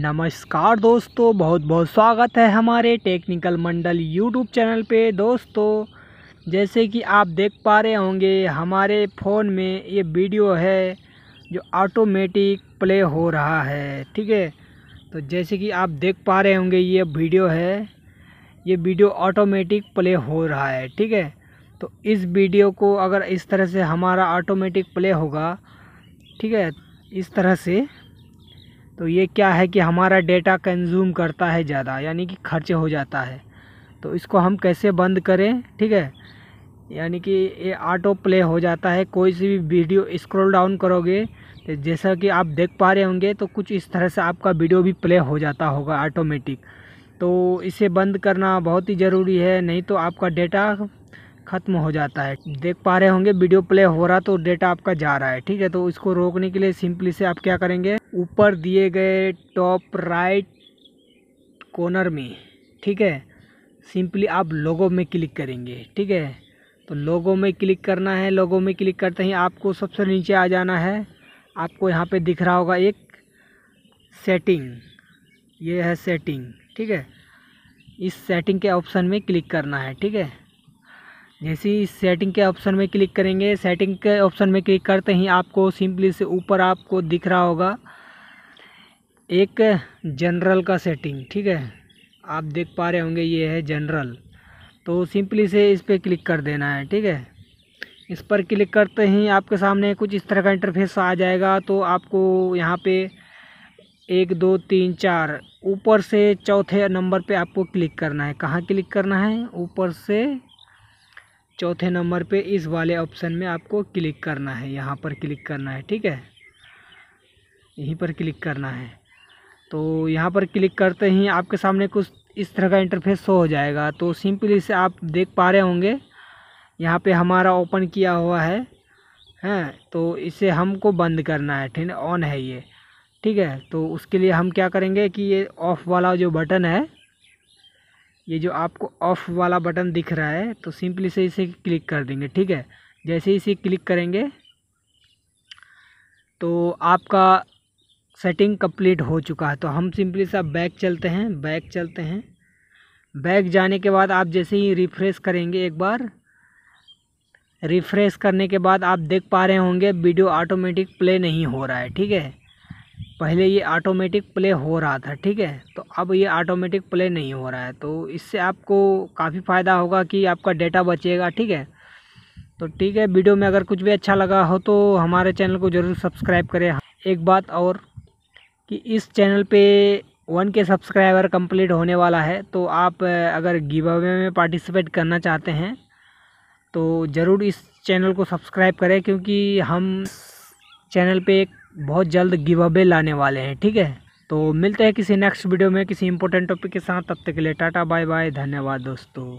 नमस्कार दोस्तों बहुत बहुत स्वागत है हमारे टेक्निकल मंडल यूट्यूब चैनल पे दोस्तों जैसे कि आप देख पा रहे होंगे हमारे फ़ोन में ये वीडियो है जो ऑटोमेटिक प्ले हो रहा है ठीक है तो जैसे कि आप देख पा रहे होंगे ये वीडियो है ये वीडियो ऑटोमेटिक प्ले हो रहा है ठीक है तो इस वीडियो को अगर इस तरह से हमारा ऑटोमेटिक प्ले होगा ठीक है इस तरह से तो ये क्या है कि हमारा डेटा कंज्यूम करता है ज़्यादा यानी कि खर्च हो जाता है तो इसको हम कैसे बंद करें ठीक है यानी कि ये ऑटो प्ले हो जाता है कोई सी भी वीडियो स्क्रॉल डाउन करोगे तो जैसा कि आप देख पा रहे होंगे तो कुछ इस तरह से आपका वीडियो भी प्ले हो जाता होगा ऑटोमेटिक तो इसे बंद करना बहुत ही ज़रूरी है नहीं तो आपका डेटा ख़त्म हो जाता है देख पा रहे होंगे वीडियो प्ले हो रहा तो डेटा आपका जा रहा है ठीक है तो इसको रोकने के लिए सिंपली से आप क्या करेंगे ऊपर दिए गए टॉप राइट कॉर्नर में ठीक है सिंपली आप लोगों में क्लिक करेंगे ठीक है तो लोगों में क्लिक करना है लोगों में क्लिक करते ही आपको सबसे नीचे आ जाना है आपको यहाँ पे दिख रहा होगा एक सेटिंग ये है सेटिंग ठीक है इस सेटिंग के ऑप्शन में क्लिक करना है ठीक है जैसे ही सेटिंग के ऑप्शन में क्लिक करेंगे सेटिंग के ऑप्शन में क्लिक करते ही आपको सिंपली से ऊपर आपको दिख रहा होगा एक जनरल का सेटिंग ठीक है आप देख पा रहे होंगे ये है जनरल तो सिंपली से इस पर क्लिक कर देना है ठीक है इस पर क्लिक करते ही आपके सामने कुछ इस तरह का इंटरफेस आ जाएगा तो आपको यहाँ पे एक दो तीन चार ऊपर से चौथे नंबर पे आपको क्लिक करना है कहाँ क्लिक करना है ऊपर से चौथे नंबर पे इस वाले ऑप्शन में आपको क्लिक करना है यहाँ पर क्लिक करना है ठीक है यहीं पर क्लिक करना है तो यहाँ पर क्लिक करते ही आपके सामने कुछ इस तरह का इंटरफेस शो हो जाएगा तो सिंपली से आप देख पा रहे होंगे यहाँ पे हमारा ओपन किया हुआ है हैं तो इसे हमको बंद करना है ठीक ऑन है ये ठीक है तो उसके लिए हम क्या करेंगे कि ये ऑफ़ वाला जो बटन है ये जो आपको ऑफ़ वाला बटन दिख रहा है तो सिंपली से इसे क्लिक कर देंगे ठीक है जैसे इसे क्लिक करेंगे तो आपका सेटिंग कंप्लीट हो चुका है तो हम सिंपली से बैक चलते हैं बैक चलते हैं बैक जाने के बाद आप जैसे ही रिफ़्रेश करेंगे एक बार रिफ़्रेश करने के बाद आप देख पा रहे होंगे वीडियो ऑटोमेटिक प्ले नहीं हो रहा है ठीक है पहले ये ऑटोमेटिक प्ले हो रहा था ठीक है तो अब ये ऑटोमेटिक प्ले नहीं हो रहा है तो इससे आपको काफ़ी फ़ायदा होगा कि आपका डेटा बचेगा ठीक है तो ठीक है वीडियो में अगर कुछ भी अच्छा लगा हो तो हमारे चैनल को ज़रूर सब्सक्राइब करें एक बात और कि इस चैनल पे वन के सब्सक्राइबर कंप्लीट होने वाला है तो आप अगर गिव अवे में पार्टिसिपेट करना चाहते हैं तो ज़रूर इस चैनल को सब्सक्राइब करें क्योंकि हम चैनल पे एक बहुत जल्द गिव अवे लाने वाले हैं ठीक है तो मिलते हैं किसी नेक्स्ट वीडियो में किसी इंपॉर्टेंट टॉपिक के साथ तब तक के लिए टाटा बाय बाय धन्यवाद दोस्तों